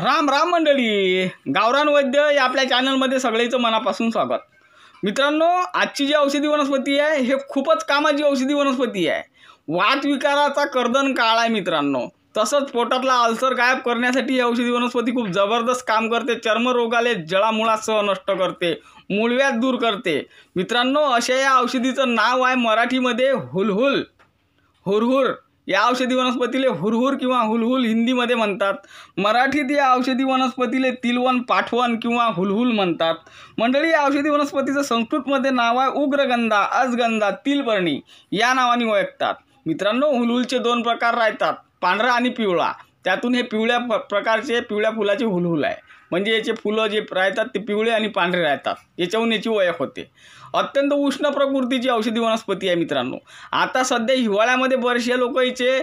राम राम मंडळी गावरान वैद्य या आपल्या चॅनलमध्ये सगळ्याचं मनापासून स्वागत मित्रांनो आजची जी औषधी वनस्पती आहे हे खूपच कामाची औषधी वनस्पती आहे वातविकाराचा कर्दन काळ आहे मित्रांनो तसंच पोटातला अल्सर गायब करण्यासाठी ही औषधी वनस्पती खूप जबरदस्त काम करते चर्मरोगाले जळामुळासह नष्ट करते मुळव्यात दूर करते मित्रांनो अशा या औषधीचं नाव आहे मराठीमध्ये हुलहुल हुरहुर या औषधी वनस्पतीले हुरहुर किंवा हुलहुल हिंदीमध्ये म्हणतात मराठीत या औषधी वनस्पतीले तिलवन पाठवण किंवा हुलहुल म्हणतात मंडळी या औषधी वनस्पतीचं संस्कृतमध्ये नाव आहे उग्रगंधा अजगंधा तिलपर्णी या नावाने ओळखतात मित्रांनो हुलहुलचे दोन प्रकार राहतात पांढरा आणि पिवळा त्यातून हे पिवळ्या प्रकारचे पिवळ्या फुलाचे हुलहुल आहे म्हणजे याचे फुलं जे राहतात ते पिवळे आणि पांढरे राहतात याच्याहून याची ओळख होते अत्यंत उष्ण प्रकृतीची औषधी वनस्पती आहे मित्रांनो आता सध्या हिवाळ्यामध्ये बरेचसे लोक याचे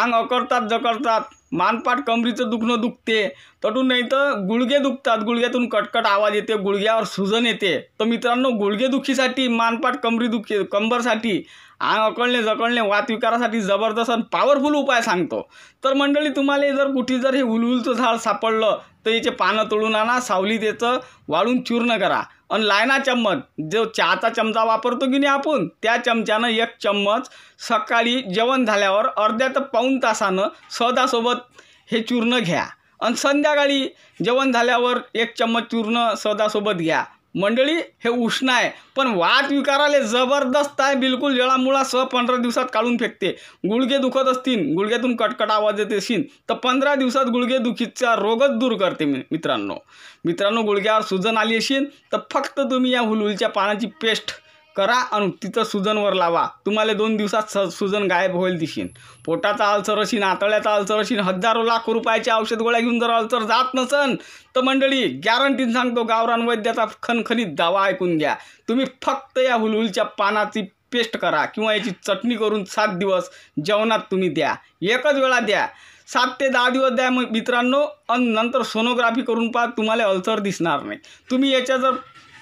आंग अकरतात जकरतात मानपाट कमरीचं दुखणं दुखते तटून नाही तर गुळगे दुखतात गुळग्यातून कटकट आवाज येते गुळग्यावर सुजन येते तर मित्रांनो गुळगे दुखीसाठी मानपाट कमरी दुखी कंबरसाठी आंग अकळणे जकळणे वातविकारासाठी जबरदस्त पॉवरफुल उपाय सांगतो तर मंडळी तुम्हाला जर कुठे जर हे उलहुलचं झाड सापडलं तर याचे पानं तोडून आणा सावली त्याचं वाळून चूर्ण करा आणि लायना चम्मच जो चहाचा चमचा वापरतो की नाही आपण त्या चमच्यानं एक चम्मच सकाळी जेवण झाल्यावर अर्ध्या तर पाऊण तासानं सदासोबत हे चूर्ण घ्या आणि संध्याकाळी जेवण झाल्यावर एक चम्मच चूर्ण सदासोबत घ्या मंडळी हे उष्ण आहे पण वात विकाराले जबरदस्त आहे बिलकुल स पंधरा दिवसात काढून फेकते गुळगे दुखत असतील गुळग्यातून कटकट आवाज येत असतील तर पंधरा दिवसात गुळगे दुखीचा रोगच दूर करते मित्रांनो मित्रांनो गुळघ्यावर सुजन आली असेल तर फक्त तुम्ही या हुलहुलच्या पानाची पेस्ट करा आणि तिथं सुजनवर लावा तुम्हाला दोन दिवसात स सुजन गायब होईल दिशीन पोटाचा अल्सर असेन आतळ्याचा अल्सर असेन हजारो लाख रुपयाचे औषध गोळ्या घेऊन जर अल्सर जात नसन तर मंडळी गॅरंटीन सांगतो गावरान वैद्याचा खनखनीत दावा ऐकून घ्या तुम्ही फक्त या हुलहुलच्या पानाची पेस्ट करा किंवा याची चटणी करून सात दिवस जेवणात तुम्ही द्या एकच वेळा द्या सात ते दहा दिवस द्या मग मित्रांनो आणि नंतर सोनोग्राफी करून पहा तुम्हाला अल्सर दिसणार नाही तुम्ही याच्या जर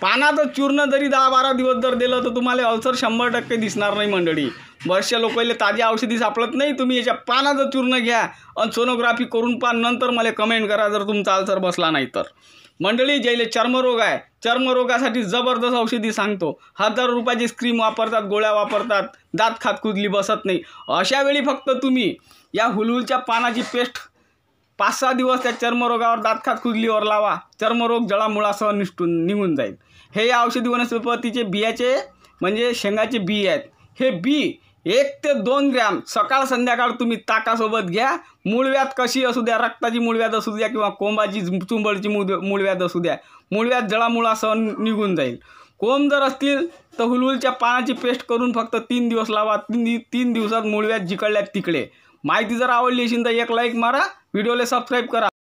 पानाचं चूर्ण जरी दहा बारा दिवस जर दिलं तर तुम्हाला अल्सर शंभर टक्के दिसणार नाही मंडळी बऱ्याचशा लोकांना ताजी औषधी सापडत नाही तुम्ही याच्या पानाचं चूर्ण घ्या आणि सोनोग्राफी करून पान नंतर मला कमेंट करा जर तुमचा अल्सर बसला नाही तर मंडळी ज्याला चर्मरोग आहे चर्मरोगासाठी जबरदस्त औषधी सांगतो हजारो रुपयाची स्क्रीम वापरतात गोळ्या वापरतात दात खात खातकुदली बसत नाही अशावेळी फक्त तुम्ही या हुलहुलच्या पानाची पेस्ट पाच सहा दिवस त्या चर्मरोगावर दातखात खुजलीवर लावा चर्मरोग जळामुळासह निष्ठून निघून जाईल हे या औषधी वनस्पतीचे बियाचे म्हणजे शेंगाचे बी आहेत हे बी एक ते दोन ग्रॅम सकाळ संध्याकाळ तुम्ही ताकासोबत घ्या मूळव्याध कशी असू द्या रक्ताची मूळव्याध असू द्या किंवा कोंबाची चुंबळची मूळ मूळव्याध असू द्या मूळव्याध जळामुळासह निघून जाईल कोंब जर असतील तर हुलहुलच्या पानाची पेस्ट करून फक्त तीन दिवस लावा तीन तीन दिवसात मूळव्याध जिकडल्यात तिकडे माहिती जर आवडली असेल तर एक लाईक मारा व्हिडिओला सबस्क्राईब करा